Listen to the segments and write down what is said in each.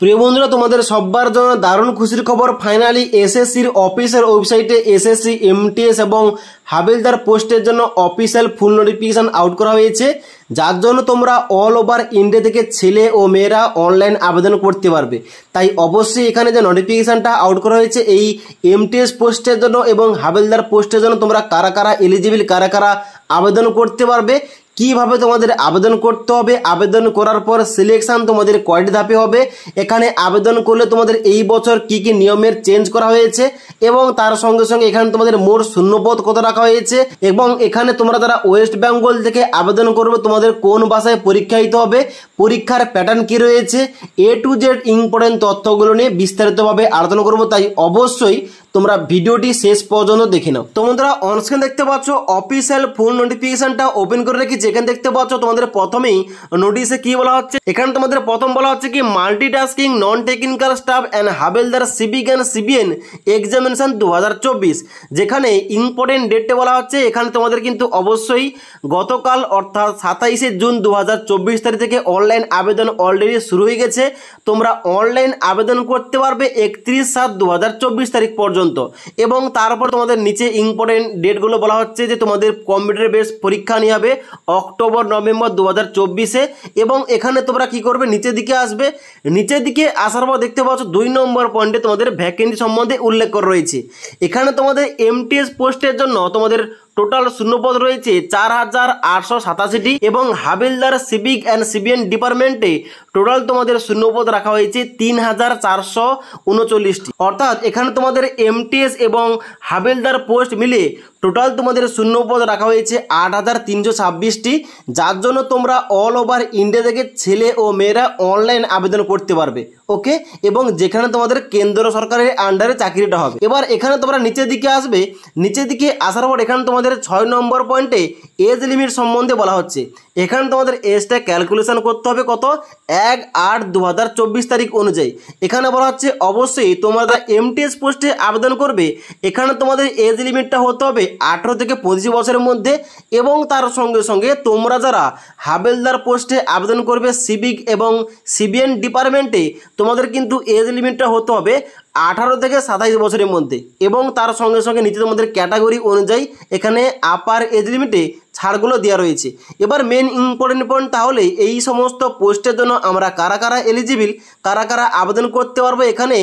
প্রিয় বন্ধুরা তোমাদের সববার জন্য দারুণ খুশির খবর ফাইনালি এসএসসির অফিসের ওয়েবসাইটে এসএসসি এমটিএস এবং হাবিলদার পোস্টের জন্য অফিসিয়াল ফুল নোটিফিকেশান আউট করা হয়েছে যার জন্য তোমরা অল ওভার ইন্ডিয়া থেকে ছেলে ও মেয়েরা অনলাইন আবেদন করতে পারবে তাই অবশ্যই এখানে যে নোটিফিকেশানটা আউট করা হয়েছে এই এমটিএস পোস্টের জন্য এবং হাবিলদার পোস্টের জন্য তোমরা কারা কারা এলিজিবল কারা কারা আবেদন করতে পারবে কিভাবে তোমাদের আবেদন করতে হবে আবেদন করার পর সিলেকশান তোমাদের কয়টি ধাপে হবে এখানে আবেদন করলে তোমাদের এই বছর কি কি নিয়মের চেঞ্জ করা হয়েছে এবং তার সঙ্গে সঙ্গে এখানে তোমাদের মোট শূন্যপদ কত রাখা হয়েছে এবং এখানে তোমরা যারা ওয়েস্ট বেঙ্গল থেকে আবেদন করবে তোমাদের কোন ভাষায় পরীক্ষা দিতে হবে পরীক্ষার প্যাটার্ন কি রয়েছে এ টু জেড ইম্পর্টেন্ট তথ্যগুলো নিয়ে বিস্তারিতভাবে আলোচনা করব তাই অবশ্যই তোমরা ভিডিওটি শেষ পর্যন্ত দেখে নাও তো বন্ধুরা অনস্ক্রিন দেখতে পাচ্ছ অফিসিয়াল ফোন নোটিফিকেশনটা ওপেন করে রেখেছি এখানে দেখতে পাচ্ছ তোমাদের প্রথমেই নোটিশে কি বলা হচ্ছে এখানে তোমাদের প্রথম বলা হচ্ছে কি multitasking non technical staff and হাবেলদার সিভিক অ্যান্ড সিবিএন এক্সামিনেশন দু যেখানে ইম্পর্টেন্ট ডেটটা বলা হচ্ছে এখানে তোমাদের কিন্তু অবশ্যই গতকাল অর্থাৎ সাতাইশে জুন দু তারিখ থেকে অনলাইন আবেদন অলরেডি শুরু হয়ে গেছে তোমরা অনলাইন আবেদন করতে পারবে একত্রিশ সাত দু তারিখ পর্যন্ত পর্যন্ত এবং তারপর তোমাদের নিচে ইম্পর্টেন্ট ডেটগুলো বলা হচ্ছে যে তোমাদের কম্পিউটার বেস পরীক্ষা নিয়ে হবে অক্টোবর নভেম্বর দু হাজার এবং এখানে তোমরা কি করবে নিচের দিকে আসবে নিচের দিকে আসার পর দেখতে পাচ্ছ দুই নম্বর পয়েন্টে তোমাদের ভ্যাকেন্সি সম্বন্ধে উল্লেখ করা রয়েছে এখানে তোমাদের এমটিএস পোস্টের জন্য তোমাদের টোটাল শূন্যপদ রয়েছে চার হাজার আটশো সাতাশিটি এবং হাবিলদার সিভিক অ্যান্ড সিবিএন ডিপার্টমেন্টে টোটাল তোমাদের শূন্যপদ রাখা হয়েছে তিন হাজার চারশো উনচল্লিশটি অর্থাৎ এখানে তোমাদের এমটিএস এবং হাবিলদার পোস্ট মিলে টোটাল তোমাদের শূন্যপদ রাখা হয়েছে আট হাজার তিনশো ছাব্বিশটি যার জন্য তোমরা অল ওভার ইন্ডিয়া থেকে ছেলে ও মেয়েরা অনলাইন আবেদন করতে পারবে ওকে এবং যেখানে তোমাদের কেন্দ্র সরকারের আন্ডারে চাকরিটা হবে এবার এখানে তোমরা নিচের দিকে আসবে নিচের দিকে আসার পর এখানে তোমাদের ছয় নম্বর পয়েন্টে এজ লিমিট সম্বন্ধে বলা হচ্ছে এখানে তোমাদের এজটা ক্যালকুলেশন করতে হবে কত এক আট দু হাজার চব্বিশ তারিখ অনুযায়ী এখানে বলা হচ্ছে অবশ্যই তোমরা এমটিএস পোস্টে আবেদন করবে এখানে তোমাদের এজ লিমিটটা হতে হবে আঠেরো থেকে পঁচিশ বছরের মধ্যে এবং তার সঙ্গে সঙ্গে তোমরা যারা হাবেলদার পোস্টে আবেদন করবে সিভিক এবং সিবিএন ডিপার্টমেন্টে তোমাদের কিন্তু এজ লিমিটটা হতে হবে আঠারো থেকে সাতাইশ বছরের মধ্যে এবং তার সঙ্গে সঙ্গে নিচে তোমাদের ক্যাটাগরি অনুযায়ী এখানে আপার এজ লিমিটে ছাড়গুলো দেওয়া রয়েছে এবার মেন ইম্পর্টেন্ট পয়েন্ট তাহলে এই সমস্ত পোস্টের জন্য আমরা কারা কারা এলিজিবিল কারা কারা আবেদন করতে পারবো এখানে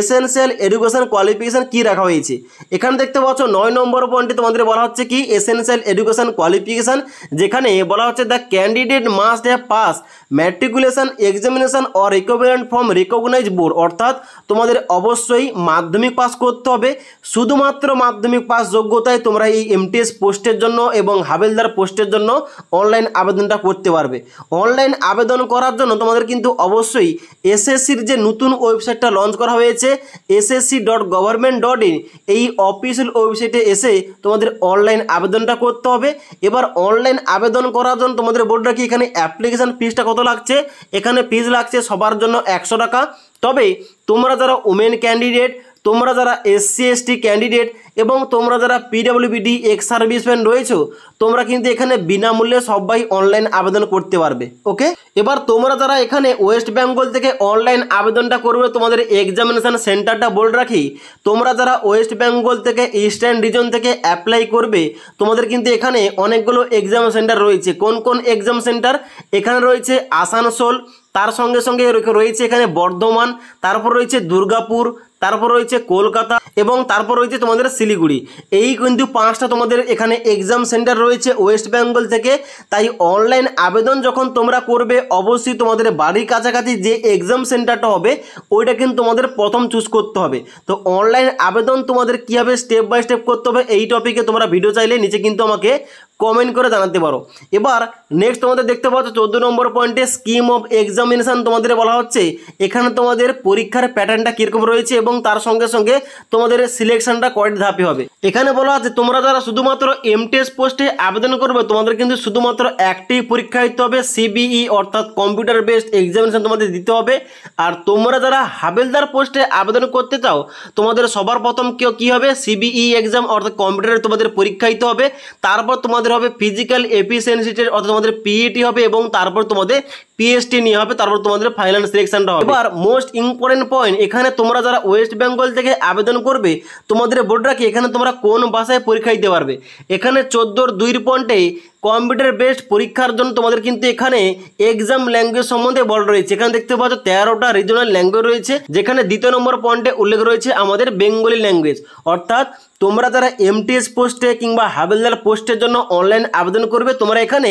এসেন্সিয়াল এডুকেশন কোয়ালিফিকেশান কি রাখা হয়েছে এখানে দেখতে পাচ্ছ নয় নম্বর পয়েন্টে তোমাদের বলা হচ্ছে কি এসেনশিয়াল এডুকেশন কোয়ালিফিকেশান যেখানে বলা হচ্ছে the candidate must have pass matriculation examination or equivalent from recognise board অর্থাৎ তোমাদের অবশ্যই মাধ্যমিক পাস করতে হবে শুধুমাত্র মাধ্যমিক পাস যোগ্যতায় তোমরা এই এমটিএস পোস্টের জন্য এবং হাবেল তহসিলদার পোস্টের জন্য অনলাইন আবেদনটা করতে পারবে অনলাইন আবেদন করার জন্য তোমাদের কিন্তু অবশ্যই এসএসসির যে নতুন ওয়েবসাইটটা লঞ্চ করা হয়েছে SSC dot government dot in এই অফিসিয়াল ওয়েবসাইটে এসে তোমাদের অনলাইন আবেদনটা করতে হবে এবার অনলাইন আবেদন করার জন্য তোমাদের বলে রাখি এখানে অ্যাপ্লিকেশান ফিজটা কত লাগছে এখানে ফিজ লাগছে সবার জন্য একশো টাকা তবে তোমরা যারা ওমেন ক্যান্ডিডেট তোমরা যারা এসসি এসটি ক্যান্ডিডেট এবং তোমরা যারা পিডাব্লিউবিডি এক্স সার্ভিসম্যান রয়েছো তোমরা কিন্তু এখানে বিনামূল্যে সবাই অনলাইন আবেদন করতে পারবে ওকে এবার তোমরা যারা এখানে ওয়েস্ট বেঙ্গল থেকে অনলাইন আবেদনটা করবে তোমাদের এক্সামিনেশান সেন্টারটা বলে রাখি তোমরা যারা ওয়েস্ট বেঙ্গল থেকে ইস্টার্ন রিজন থেকে অ্যাপ্লাই করবে তোমাদের কিন্তু এখানে অনেকগুলো এক্সাম সেন্টার রয়েছে কোন কোন এক্সাম সেন্টার এখানে রয়েছে আসানসোল তার সঙ্গে সঙ্গে রয়েছে এখানে বর্ধমান তারপর রয়েছে দুর্গাপুর তারপর রয়েছে কলকাতা এবং তারপর রয়েছে তোমাদের শিলিগুড়ি এই কিন্তু পাঁচটা তোমাদের এখানে এক্সাম সেন্টার রয়েছে ওয়েস্ট বেঙ্গল থেকে তাই অনলাইন আবেদন যখন তোমরা করবে অবশ্যই তোমাদের বাড়ির কাছাকাছি যে এক্সাম সেন্টারটা হবে ওইটা কিন্তু তোমাদের প্রথম চুজ করতে হবে তো অনলাইন আবেদন তোমাদের কীভাবে স্টেপ বাই স্টেপ করতে হবে এই টপিকে তোমরা ভিডিও চাইলে নিচে কিন্তু আমাকে কমেন্ট করে জানাতে পারো এবার নেক্সট তোমাদের দেখতে পাচ্ছ চোদ্দ নম্বর পয়েন্টে স্কিম অফ এক্সামিনেশান তোমাদের বলা হচ্ছে এখানে তোমাদের পরীক্ষার প্যাটার্নটা কীরকম রয়েছে এবং তার সঙ্গে সঙ্গে তোমাদের সিলেকশানটা কয়েক ধাপে হবে এখানে বলা আছে তোমরা যারা শুধুমাত্র এমটিএস পোস্টে আবেদন করবে তোমাদের কিন্তু শুধুমাত্র একটি পরীক্ষা দিতে হবে সিবিই e অর্থাৎ কম্পিউটার বেসড এক্সামিনেশন তোমাদের দিতে হবে আর তোমরা যারা হাবিলদার পোস্টে আবেদন করতে চাও তোমাদের সবার প্রথম কেউ কী হবে সিবিই এক্সাম e অর্থাৎ কম্পিউটারে তোমাদের পরীক্ষা দিতে হবে তারপর তোমাদের হবে ফিজিক্যাল এফিসিয়েন্সি টেস্ট অর্থাৎ তোমাদের পিইটি e হবে এবং তারপর তোমাদের পিএসটি নিয়ে হবে তারপর তোমাদের ফাইনাল সিলেকশনটা হবে এবার মোস্ট ইম্পর্টেন্ট পয়েন্ট এখানে তোমরা যারা ওয়েস্ট বেঙ্গল থেকে আবেদন করবে তোমাদের বোর্ডটাকে এখানে তোমরা কোন ভাষায় পরীক্ষা দিতে পারবে এখানে চোদ্দোর দুই পয়েন্টে কম্পিউটার বেসড পরীক্ষার জন্য তোমাদের কিন্তু এখানে এক্সাম ল্যাঙ্গুয়েজ সম্বন্ধে বল রয়েছে এখানে দেখতে পাচ্ছ তেরোটা রিজনাল ল্যাঙ্গুয়েজ রয়েছে যেখানে দ্বিতীয় নম্বর পয়েন্টে উল্লেখ রয়েছে আমাদের বেঙ্গলি ল্যাঙ্গুয়েজ অর্থাৎ তোমরা যারা এমটিএস পোস্টে কিংবা হাবিলদার পোস্টের জন্য অনলাইন আবেদন করবে তোমরা এখানে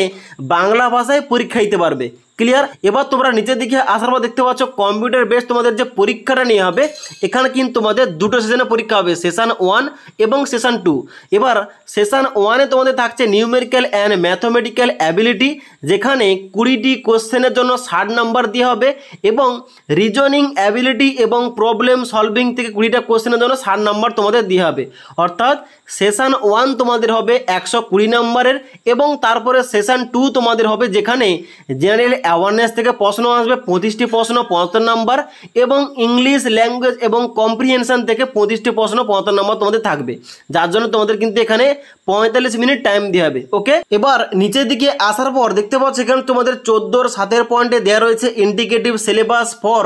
বাংলা ভাষায় পরীক্ষা দিতে পারবে ক্লিয়ার এবার তোমরা নিচের দিকে আসার পর দেখতে পাচ্ছ কম্পিউটার বেস তোমাদের যে পরীক্ষাটা নিয়ে হবে এখানে কিন্তু তোমাদের দুটো সেশনে পরীক্ষা হবে সেশন ওয়ান এবং সেশন টু এবার সেশন ওয়ানে তোমাদের থাকছে নিউমেরিক্যাল অ্যান্ড ম্যাথমেটিক্যাল অ্যাবিলিটি যেখানে কুড়িটি কোশ্চেনের জন্য ষাট নাম্বার দেওয়া হবে এবং রিজনিং অ্যাবিলিটি এবং প্রবলেম সলভিং থেকে কুড়িটা কোশ্চেনের জন্য ষাট নাম্বার তোমাদের দেওয়া হবে অর্থাৎ সেশান ওয়ান তোমাদের হবে একশো কুড়ি নম্বরের এবং তারপরে সেশান টু তোমাদের হবে যেখানে জেনারেল অ্যাওয়ারনেস থেকে প্রশ্ন আসবে পঁচিশটি প্রশ্ন পঁচাত্তর নম্বর এবং ইংলিশ ল্যাঙ্গুয়েজ এবং কম্প্রিহেনশান থেকে পঁচিশটি প্রশ্ন পঁচাত্তর নম্বর তোমাদের থাকবে যার জন্য তোমাদের কিন্তু এখানে পঁয়তাল্লিশ মিনিট টাইম দেওয়া হবে ওকে এবার নিচের দিকে আসার পর দেখতে পাচ্ছ এখানে তোমাদের চোদ্দোর সাতের পয়েন্টে দেওয়া রয়েছে indicative syllabus for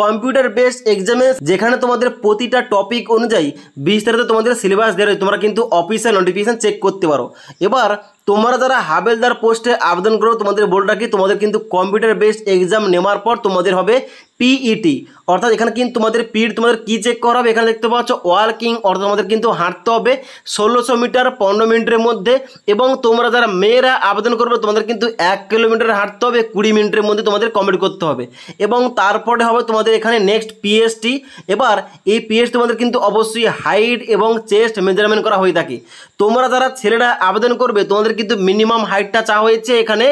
computer based এক্সামে যেখানে তোমাদের প্রতিটা টপিক অনুযায়ী বিস্তারিত তোমাদের সিলেবাস দেওয়া তোমরা কিন্তু অফিসিয়াল নোটিফিকেশান চেক করতে পারো এবার তোমরা যারা হাবেলদার পোস্টে আবেদন করো তোমাদের বলে কি তোমাদের কিন্তু কম্পিউটার বেসড এক্সাম নেওয়ার পর তোমাদের হবে পিইটি e অর্থাৎ এখানে কিন্তু তোমাদের পিড e তোমাদের কী চেক করা হবে এখানে দেখতে পাচ্ছ ওয়ার্কিং অর্থাৎ তোমাদের কিন্তু হাঁটতে হবে ষোলোশো মিটার পনেরো মিনিটের মধ্যে এবং তোমরা যারা মেয়েরা আবেদন করবে তোমাদের কিন্তু এক কিলোমিটার হাঁটতে হবে কুড়ি মিনিটের মধ্যে তোমাদের কমপ্লিট করতে হবে এবং তারপরে হবে তোমাদের এখানে নেক্সট পিএসটি এবার এই পিএসটি তোমাদের কিন্তু অবশ্যই হাইট এবং চেস্ট মেজারমেন্ট করা হয়ে থাকে তোমরা যারা ছেলেরা আবেদন করবে তোমাদের তোমাদের কিন্তু মিনিমাম হাইটটা চা হয়েছে এখানে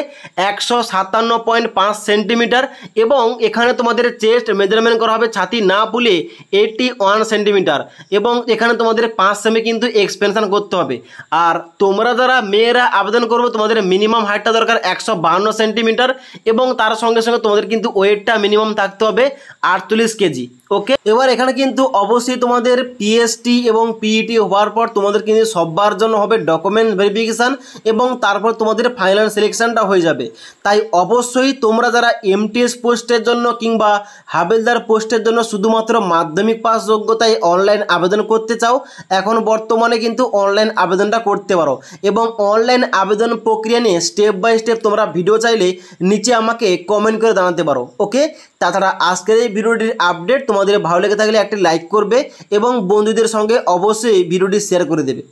একশো সাতান্ন পয়েন্ট পাঁচ সেন্টিমিটার এবং এখানে তোমাদের চেস্ট মেজারমেন্ট করা হবে ছাতি না পুলে এইটি ওয়ান সেন্টিমিটার এবং এখানে তোমাদের পাঁচ সেমি কিন্তু এক্সপেনশান করতে হবে আর তোমরা যারা মেয়েরা আবেদন করবো তোমাদের মিনিমাম হাইটটা দরকার একশো বাহান্ন সেন্টিমিটার এবং তার সঙ্গে সঙ্গে তোমাদের কিন্তু ওয়েটটা মিনিমাম থাকতে হবে আটচল্লিশ কেজি ওকে এবার এখানে কিন্তু অবশ্যই তোমাদের পিএসটি এবং পিইটি e হওয়ার পর তোমাদের কিন্তু সবার জন্য হবে ডকুমেন্ট ভেরিফিকেশান এবং তারপর তোমাদের ফাইনাল সিলেকশানটা হয়ে যাবে তাই অবশ্যই তোমরা যারা এমটিএস পোস্টের জন্য কিংবা হাবিলদার পোস্টের জন্য শুধুমাত্র মাধ্যমিক পাস যোগ্যতায় অনলাইন আবেদন করতে চাও এখন বর্তমানে কিন্তু অনলাইন আবেদনটা করতে পারো এবং অনলাইন আবেদন প্রক্রিয়া নিয়ে স্টেপ বাই স্টেপ তোমরা ভিডিও চাইলে নিচে আমাকে কমেন্ট করে জানাতে পারো ওকে তাছাড়া আজকের এই ভিডিওটির আপডেট তোমার আমাদের ভালো লেগে থাকলে একটি লাইক করবে এবং বন্ধুদের সঙ্গে অবশ্যই ভিডিওটি শেয়ার করে দেবে